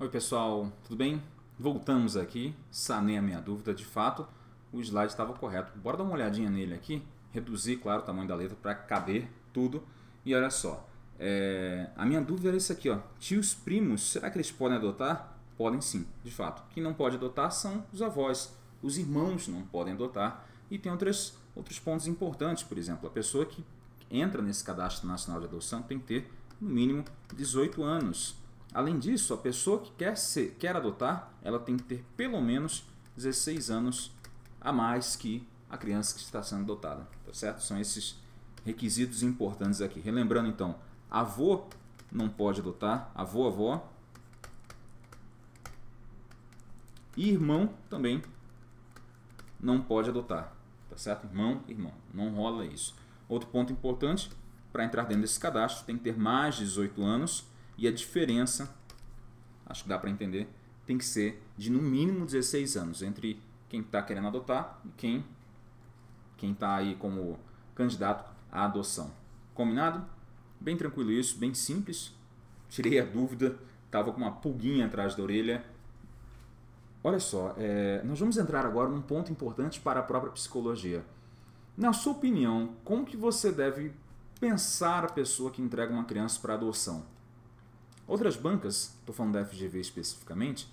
Oi pessoal, tudo bem? Voltamos aqui, sanei a minha dúvida, de fato o slide estava correto. Bora dar uma olhadinha nele aqui, reduzir, claro, o tamanho da letra para caber tudo. E olha só, é... a minha dúvida era isso aqui, ó. tios primos, será que eles podem adotar? Podem sim, de fato. Quem não pode adotar são os avós, os irmãos não podem adotar. E tem outros outros pontos importantes, por exemplo, a pessoa que entra nesse cadastro nacional de adoção tem que ter, no mínimo, 18 anos Além disso, a pessoa que quer, ser, quer adotar, ela tem que ter pelo menos 16 anos a mais que a criança que está sendo adotada, tá certo? São esses requisitos importantes aqui. Relembrando então, avô não pode adotar, avô, avó. E irmão também não pode adotar, tá certo? Irmão, irmão, não rola isso. Outro ponto importante, para entrar dentro desse cadastro, tem que ter mais de 18 anos e a diferença, acho que dá para entender, tem que ser de no mínimo 16 anos entre quem está querendo adotar e quem quem está aí como candidato à adoção. Combinado? Bem tranquilo isso, bem simples. Tirei a dúvida, estava com uma pulguinha atrás da orelha. Olha só, é, nós vamos entrar agora num ponto importante para a própria psicologia. Na sua opinião, como que você deve pensar a pessoa que entrega uma criança para adoção? Outras bancas, estou falando da FGV especificamente,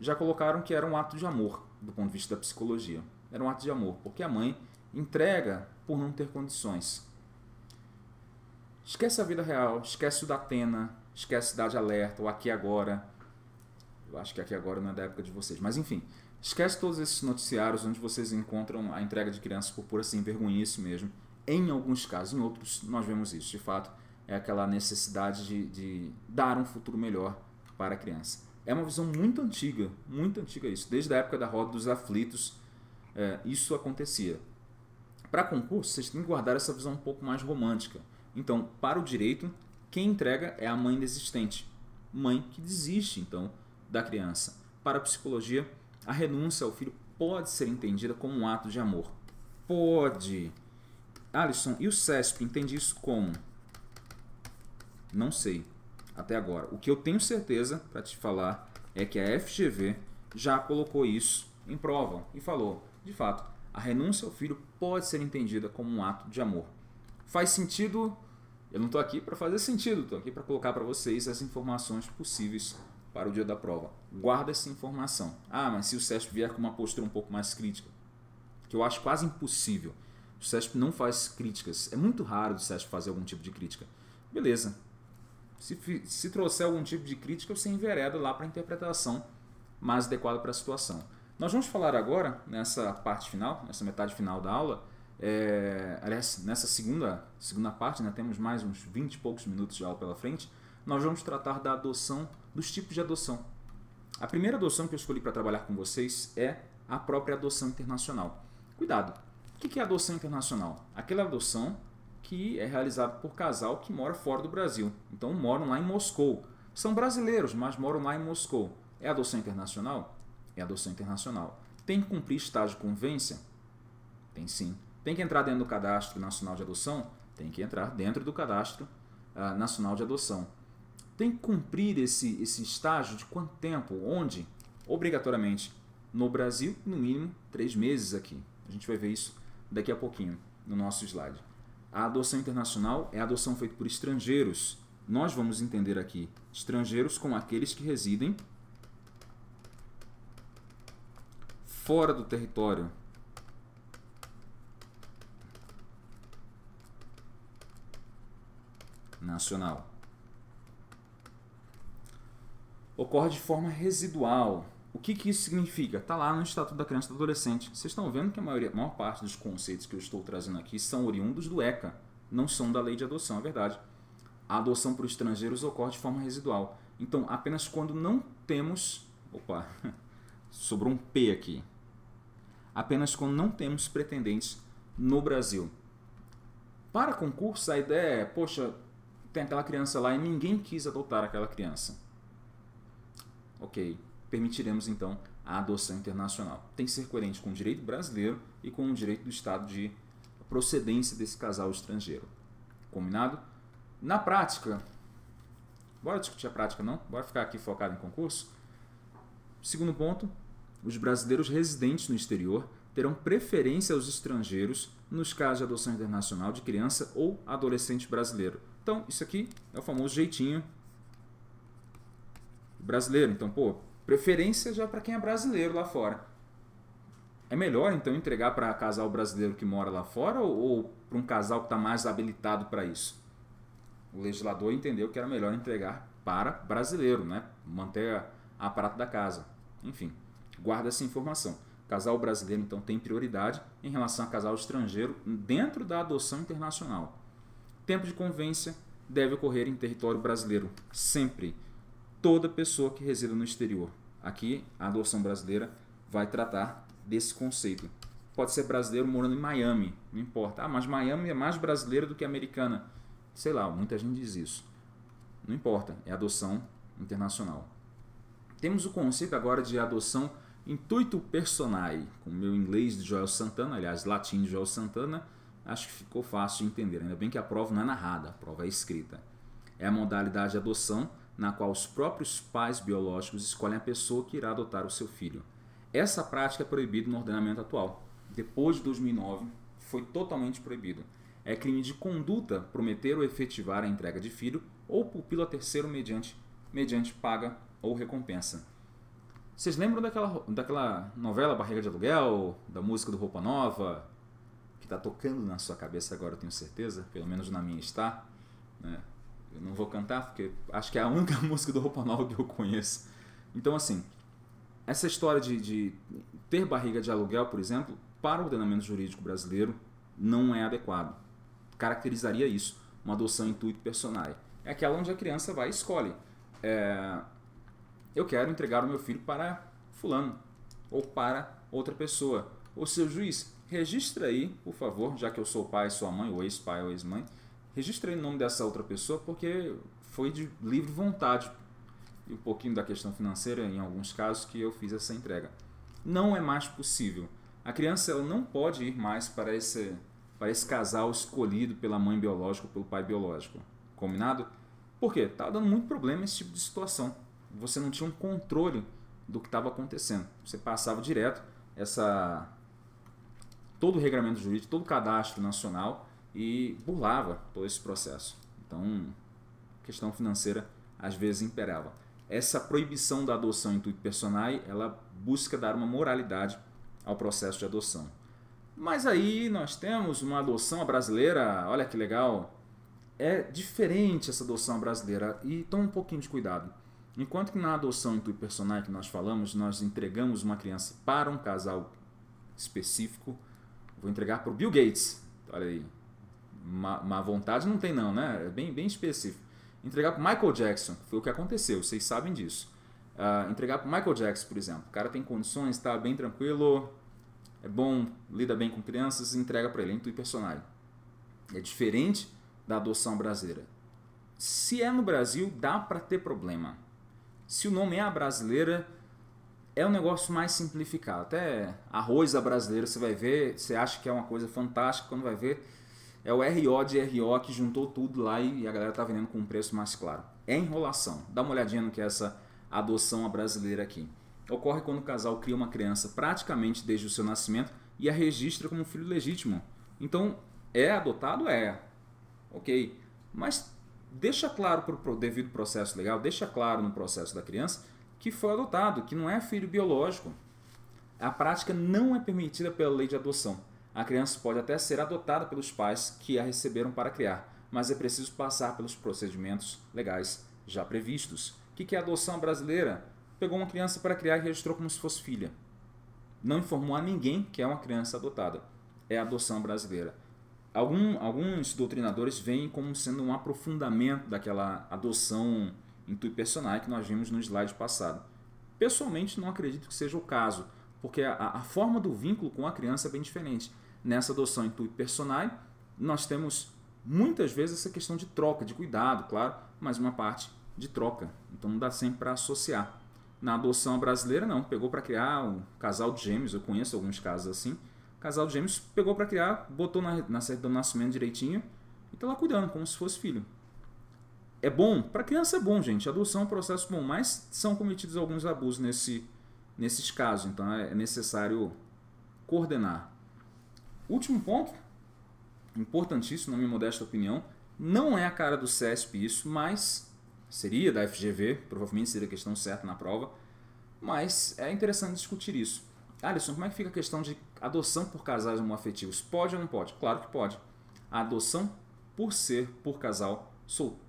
já colocaram que era um ato de amor, do ponto de vista da psicologia. Era um ato de amor, porque a mãe entrega por não ter condições. Esquece a vida real, esquece o da Atena, esquece Cidade Alerta, o Aqui Agora. Eu acho que Aqui Agora não é da época de vocês, mas enfim. Esquece todos esses noticiários onde vocês encontram a entrega de crianças por pura assim, vergonhice mesmo. Em alguns casos, em outros, nós vemos isso, de fato é aquela necessidade de, de dar um futuro melhor para a criança. É uma visão muito antiga, muito antiga isso. Desde a época da roda dos aflitos, é, isso acontecia. Para concurso, vocês têm que guardar essa visão um pouco mais romântica. Então, para o direito, quem entrega é a mãe desistente, mãe que desiste então da criança. Para a psicologia, a renúncia ao filho pode ser entendida como um ato de amor. Pode. Alisson, e o CESP entende isso como? Não sei até agora. O que eu tenho certeza para te falar é que a FGV já colocou isso em prova e falou: de fato, a renúncia ao filho pode ser entendida como um ato de amor. Faz sentido? Eu não estou aqui para fazer sentido, estou aqui para colocar para vocês as informações possíveis para o dia da prova. Guarda essa informação. Ah, mas se o CESP vier com uma postura um pouco mais crítica, que eu acho quase impossível. O CESP não faz críticas. É muito raro o CESP fazer algum tipo de crítica. Beleza, se, se trouxer algum tipo de crítica, você envereda lá para a interpretação mais adequada para a situação. Nós vamos falar agora, nessa parte final, nessa metade final da aula, é, aliás, nessa segunda, segunda parte, né, temos mais uns 20 e poucos minutos de aula pela frente, nós vamos tratar da adoção, dos tipos de adoção. A primeira adoção que eu escolhi para trabalhar com vocês é a própria adoção internacional. Cuidado! O que é adoção internacional? Aquela adoção que é realizado por casal que mora fora do Brasil. Então moram lá em Moscou. São brasileiros, mas moram lá em Moscou. É adoção internacional? É adoção internacional. Tem que cumprir estágio de convivência? Tem sim. Tem que entrar dentro do cadastro nacional de adoção? Tem que entrar dentro do cadastro uh, nacional de adoção. Tem que cumprir esse, esse estágio de quanto tempo? Onde? Obrigatoriamente no Brasil, no mínimo três meses aqui. A gente vai ver isso daqui a pouquinho no nosso slide. A adoção internacional é a adoção feita por estrangeiros. Nós vamos entender aqui estrangeiros como aqueles que residem fora do território nacional. Ocorre de forma residual, o que, que isso significa? Está lá no Estatuto da Criança e do Adolescente. Vocês estão vendo que a, maioria, a maior parte dos conceitos que eu estou trazendo aqui são oriundos do ECA, não são da lei de adoção, é verdade. A adoção para os estrangeiros ocorre de forma residual. Então, apenas quando não temos. Opa, sobrou um P aqui. Apenas quando não temos pretendentes no Brasil. Para concurso, a ideia é: poxa, tem aquela criança lá e ninguém quis adotar aquela criança. Ok, permitiremos então a adoção internacional. Tem que ser coerente com o direito brasileiro e com o direito do Estado de procedência desse casal estrangeiro. Combinado? Na prática, bora discutir a prática não? Bora ficar aqui focado em concurso? Segundo ponto, os brasileiros residentes no exterior terão preferência aos estrangeiros nos casos de adoção internacional de criança ou adolescente brasileiro. Então, isso aqui é o famoso jeitinho brasileiro. Então, pô, Preferência já para quem é brasileiro lá fora. É melhor então entregar para casal brasileiro que mora lá fora ou, ou para um casal que está mais habilitado para isso? O legislador entendeu que era melhor entregar para brasileiro, né? manter a aparato da casa. Enfim, guarda essa informação. Casal brasileiro então tem prioridade em relação a casal estrangeiro dentro da adoção internacional. Tempo de convência deve ocorrer em território brasileiro, sempre toda pessoa que resida no exterior. Aqui, a adoção brasileira vai tratar desse conceito. Pode ser brasileiro morando em Miami, não importa. Ah, mas Miami é mais brasileira do que americana. Sei lá, muita gente diz isso. Não importa, é adoção internacional. Temos o conceito agora de adoção intuito personae, com o meu inglês de Joel Santana, aliás, latim de Joel Santana, acho que ficou fácil de entender. Ainda bem que a prova não é narrada, a prova é escrita. É a modalidade de adoção na qual os próprios pais biológicos escolhem a pessoa que irá adotar o seu filho. Essa prática é proibida no ordenamento atual. Depois de 2009, foi totalmente proibido. É crime de conduta prometer ou efetivar a entrega de filho ou pupila a terceiro mediante, mediante paga ou recompensa. Vocês lembram daquela, daquela novela Barriga de Aluguel, da música do Roupa Nova, que está tocando na sua cabeça agora, eu tenho certeza, pelo menos na minha está, né? eu não vou cantar porque acho que é a única música do Roupa Nova que eu conheço. Então, assim, essa história de, de ter barriga de aluguel, por exemplo, para o ordenamento jurídico brasileiro não é adequado. Caracterizaria isso, uma adoção intuito personae. É aquela onde a criança vai e escolhe. É, eu quero entregar o meu filho para fulano ou para outra pessoa. Ou seu juiz, registra aí, por favor, já que eu sou pai, sua mãe, ou ex-pai ou ex-mãe, registrei o nome dessa outra pessoa porque foi de livre vontade e um pouquinho da questão financeira em alguns casos que eu fiz essa entrega. Não é mais possível. A criança ela não pode ir mais para esse para esse casal escolhido pela mãe biológica ou pelo pai biológico. Combinado? Por quê? Estava tá dando muito problema esse tipo de situação. Você não tinha um controle do que estava acontecendo. Você passava direto essa todo o regramento jurídico, todo o cadastro nacional e burlava todo esse processo. Então, questão financeira às vezes imperava. Essa proibição da adoção intuito personae, ela busca dar uma moralidade ao processo de adoção. Mas aí nós temos uma adoção brasileira, olha que legal, é diferente essa adoção brasileira e toma um pouquinho de cuidado. Enquanto que na adoção intuito personae que nós falamos, nós entregamos uma criança para um casal específico, vou entregar para o Bill Gates, olha aí, má, má vontade não tem não, né? É bem, bem específico. Entregar para Michael Jackson, foi o que aconteceu, vocês sabem disso. Uh, entregar para Michael Jackson, por exemplo. O cara tem condições, está bem tranquilo, é bom, lida bem com crianças, entrega para ele, intui personagem. É diferente da adoção brasileira. Se é no Brasil, dá para ter problema. Se o nome é a brasileira, é um negócio mais simplificado. Até arroz a brasileira, você vai ver, você acha que é uma coisa fantástica, quando vai ver, é o RO de RO que juntou tudo lá e a galera tá vendendo com um preço mais claro. É enrolação. Dá uma olhadinha no que é essa adoção brasileira aqui. Ocorre quando o casal cria uma criança praticamente desde o seu nascimento e a registra como filho legítimo. Então, é adotado? É. Ok? Mas deixa claro para devido processo legal, deixa claro no processo da criança que foi adotado, que não é filho biológico. A prática não é permitida pela lei de adoção. A criança pode até ser adotada pelos pais que a receberam para criar, mas é preciso passar pelos procedimentos legais já previstos. O que é a adoção brasileira? Pegou uma criança para criar e registrou como se fosse filha. Não informou a ninguém que é uma criança adotada. É a adoção brasileira. Algum, alguns doutrinadores veem como sendo um aprofundamento daquela adoção intuipersonal que nós vimos no slide passado. Pessoalmente, não acredito que seja o caso porque a, a forma do vínculo com a criança é bem diferente. Nessa adoção intuito personal, nós temos muitas vezes essa questão de troca, de cuidado, claro, mas uma parte de troca. Então não dá sempre para associar. Na adoção brasileira, não. Pegou para criar um casal de gêmeos, eu conheço alguns casos assim. Casal de gêmeos pegou para criar, botou na, na certidão do nascimento direitinho e tá lá cuidando, como se fosse filho. É bom? Para criança é bom, gente. adoção é um processo bom, mas são cometidos alguns abusos nesse nesses casos. Então é, é necessário coordenar. Último ponto, importantíssimo, na minha modesta opinião, não é a cara do CESP isso, mas seria da FGV, provavelmente seria a questão certa na prova, mas é interessante discutir isso. Alisson, como é que fica a questão de adoção por casais homoafetivos? Pode ou não pode? Claro que pode. A adoção por ser por casal,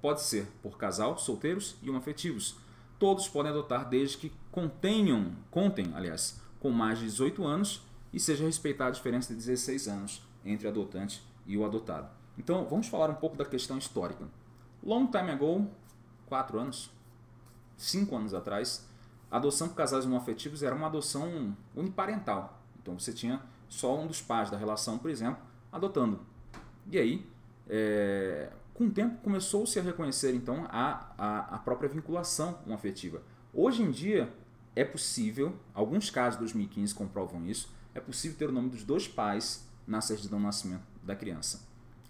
pode ser por casal, solteiros e homoafetivos. Todos podem adotar desde que contenham, contem, aliás, com mais de 18 anos e seja respeitada a diferença de 16 anos entre o adotante e o adotado. Então, vamos falar um pouco da questão histórica. Long time ago, 4 anos, 5 anos atrás, a adoção por casais afetivos era uma adoção uniparental. Então, você tinha só um dos pais da relação, por exemplo, adotando. E aí, é, com o tempo, começou-se a reconhecer, então, a, a, a própria vinculação afetiva. Hoje em dia, é possível, alguns casos de 2015 comprovam isso, é possível ter o nome dos dois pais na certidão de nascimento da criança.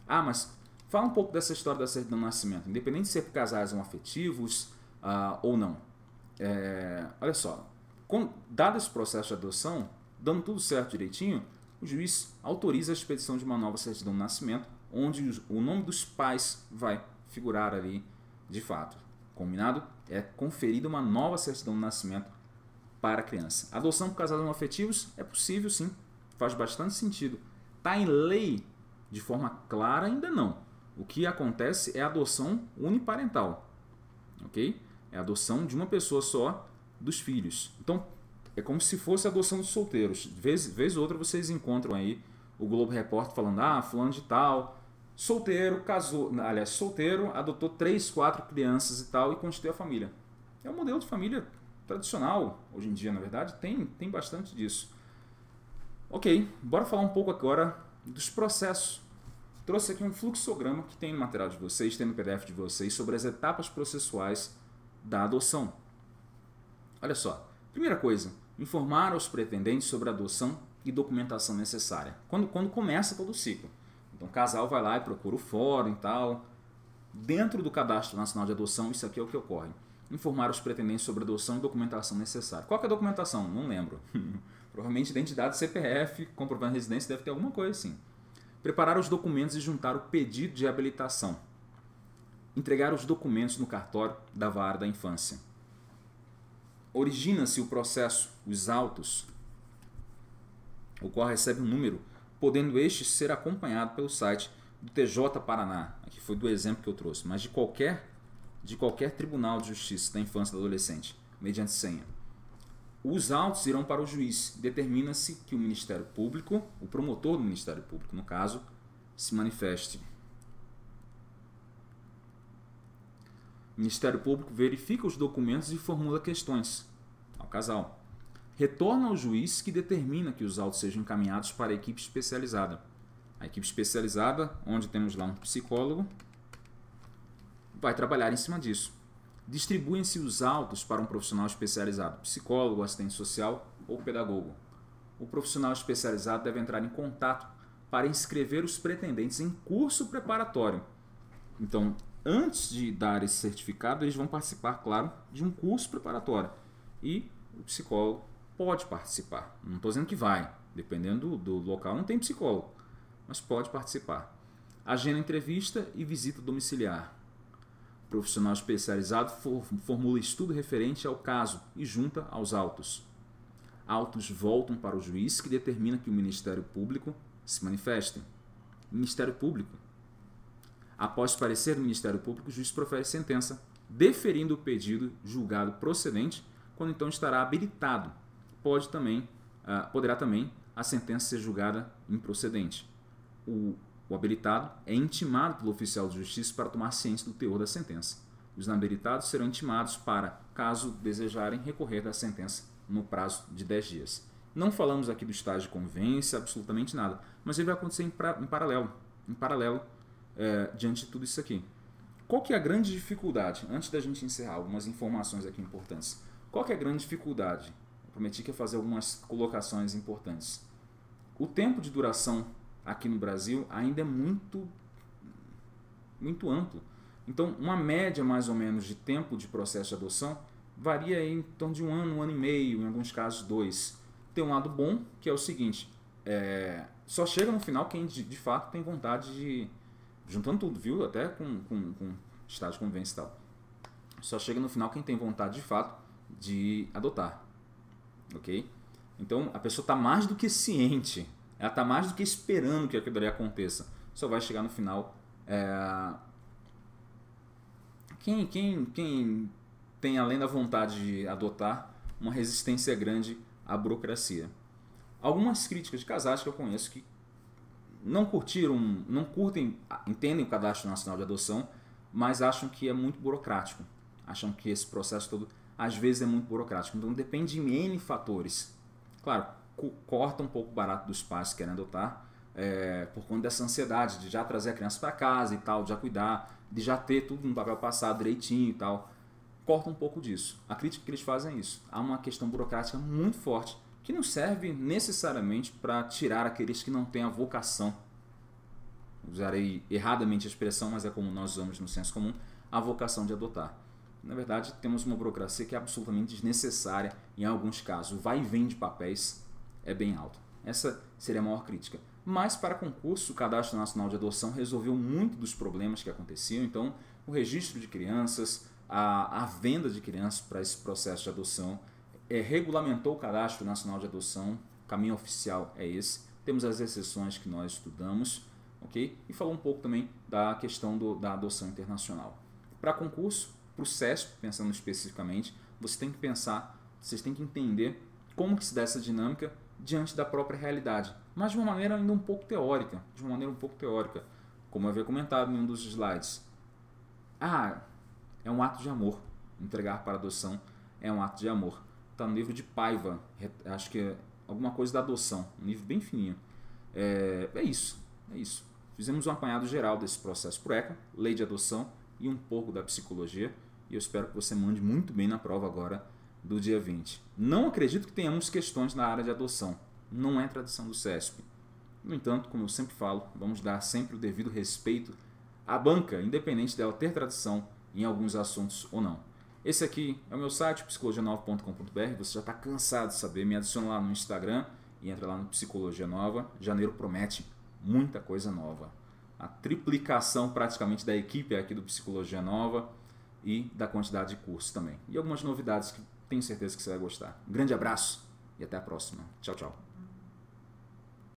Ah, mas fala um pouco dessa história da certidão de nascimento, independente de ser por casais homoafetivos uh, ou não. É, olha só, com, dado esse processo de adoção, dando tudo certo direitinho, o juiz autoriza a expedição de uma nova certidão de nascimento, onde os, o nome dos pais vai figurar ali de fato. Combinado? é conferida uma nova certidão de nascimento para a criança. Adoção por casais afetivos é possível, sim, faz bastante sentido. Está em lei de forma clara ainda não. O que acontece é a adoção uniparental, ok? É a adoção de uma pessoa só dos filhos. Então é como se fosse a adoção dos solteiros. Vez, vez ou outra vocês encontram aí o Globo Repórter falando ah fulano de tal solteiro, casou, aliás, solteiro, adotou três, quatro crianças e tal e constituiu a família. É um modelo de família tradicional, hoje em dia, na verdade, tem, tem bastante disso. Ok, bora falar um pouco agora dos processos. Trouxe aqui um fluxograma que tem no material de vocês, tem no PDF de vocês, sobre as etapas processuais da adoção. Olha só, primeira coisa, informar aos pretendentes sobre a adoção e documentação necessária. Quando, quando começa todo o ciclo. Então o casal vai lá e procura o fórum e tal. Dentro do Cadastro Nacional de Adoção, isso aqui é o que ocorre. Informar os pretendentes sobre adoção e documentação necessária. Qual é a documentação? Não lembro. Provavelmente identidade CPF, comprovando residência, deve ter alguma coisa assim. Preparar os documentos e juntar o pedido de habilitação. Entregar os documentos no cartório da vara da infância. Origina-se o processo, os autos, o qual recebe um número podendo este ser acompanhado pelo site do TJ Paraná. que foi do exemplo que eu trouxe, mas de qualquer de qualquer Tribunal de Justiça da Infância e do Adolescente, mediante senha. Os autos irão para o juiz. Determina-se que o Ministério Público, o promotor do Ministério Público, no caso, se manifeste. O Ministério Público verifica os documentos e formula questões ao casal retorna ao juiz que determina que os autos sejam encaminhados para a equipe especializada. A equipe especializada, onde temos lá um psicólogo, vai trabalhar em cima disso. Distribuem-se os autos para um profissional especializado, psicólogo, assistente social ou pedagogo. O profissional especializado deve entrar em contato para inscrever os pretendentes em curso preparatório. Então, antes de dar esse certificado, eles vão participar, claro, de um curso preparatório. E o psicólogo pode participar. Não estou dizendo que vai, dependendo do, do, local, não tem psicólogo, mas pode participar. Agenda entrevista e visita domiciliar. O profissional especializado for, formula estudo referente ao caso e junta aos autos. Autos voltam para o juiz que determina que o Ministério Público se manifeste. Ministério Público. Após parecer do Ministério Público, o juiz profere sentença, deferindo o pedido julgado procedente, quando então estará habilitado pode também, uh, poderá também a sentença ser julgada improcedente. O, o habilitado é intimado pelo oficial de justiça para tomar ciência do teor da sentença. Os habilitados serão intimados para, caso desejarem, recorrer da sentença no prazo de 10 dias. Não falamos aqui do estágio de convivência, absolutamente nada, mas ele vai acontecer em, pra, em paralelo, em paralelo é, diante de tudo isso aqui. Qual que é a grande dificuldade? Antes da gente encerrar algumas informações aqui importantes. Qual que é a grande dificuldade prometi que ia fazer algumas colocações importantes. O tempo de duração aqui no Brasil ainda é muito, muito amplo. Então, uma média mais ou menos de tempo de processo de adoção varia em torno de um ano, um ano e meio, em alguns casos dois. Tem um lado bom, que é o seguinte: é, só chega no final quem de, de, fato tem vontade de. Juntando tudo, viu? Até com, com, com estágio de convivência e tal. Só chega no final quem tem vontade de fato de adotar ok? Então a pessoa está mais do que ciente, ela está mais do que esperando que aquilo ali aconteça. Só vai chegar no final. É... Quem, quem, quem tem além da vontade de adotar uma resistência grande à burocracia. Algumas críticas de casais que eu conheço que não curtiram, não curtem, entendem o cadastro nacional de adoção, mas acham que é muito burocrático. Acham que esse processo todo às vezes é muito burocrático. Então depende de N fatores. Claro, corta um pouco barato dos pais que é querem adotar, é, por conta dessa ansiedade de já trazer a criança para casa e tal, de já cuidar, de já ter tudo no papel passado direitinho e tal. Corta um pouco disso. A crítica que eles fazem é isso. Há uma questão burocrática muito forte que não serve necessariamente para tirar aqueles que não têm a vocação. Usarei erradamente a expressão, mas é como nós usamos no senso comum, a vocação de adotar. Na verdade, temos uma burocracia que é absolutamente desnecessária em alguns casos. O vai e vem de papéis é bem alto. Essa seria a maior crítica. Mas para concurso, o Cadastro Nacional de Adoção resolveu muito dos problemas que aconteciam, então o registro de crianças, a, a venda de crianças para esse processo de adoção, é, regulamentou o Cadastro Nacional de Adoção, o caminho oficial é esse. Temos as exceções que nós estudamos, ok? E falou um pouco também da questão do, da adoção internacional. Para concurso, para o pensando especificamente, você tem que pensar, vocês têm que entender como que se dá essa dinâmica diante da própria realidade, mas de uma maneira ainda um pouco teórica, de uma maneira um pouco teórica, como eu havia comentado em um dos slides. Ah, é um ato de amor. Entregar para adoção é um ato de amor. Está no livro de Paiva, acho que é alguma coisa da adoção, um livro bem fininho. É, é isso, é isso. Fizemos um apanhado geral desse processo pro ECA, lei de adoção e um pouco da psicologia. E eu espero que você mande muito bem na prova agora do dia 20. Não acredito que tenhamos questões na área de adoção. Não é tradição do CESP. No entanto, como eu sempre falo, vamos dar sempre o devido respeito à banca, independente dela ter tradição em alguns assuntos ou não. Esse aqui é o meu site, psicologianova.com.br. Você já está cansado de saber, me adiciona lá no Instagram e entra lá no Psicologia Nova. Janeiro promete muita coisa nova. A triplicação praticamente da equipe aqui do Psicologia Nova e da quantidade de cursos também. E algumas novidades que tenho certeza que você vai gostar. Um grande abraço e até a próxima. Tchau, tchau.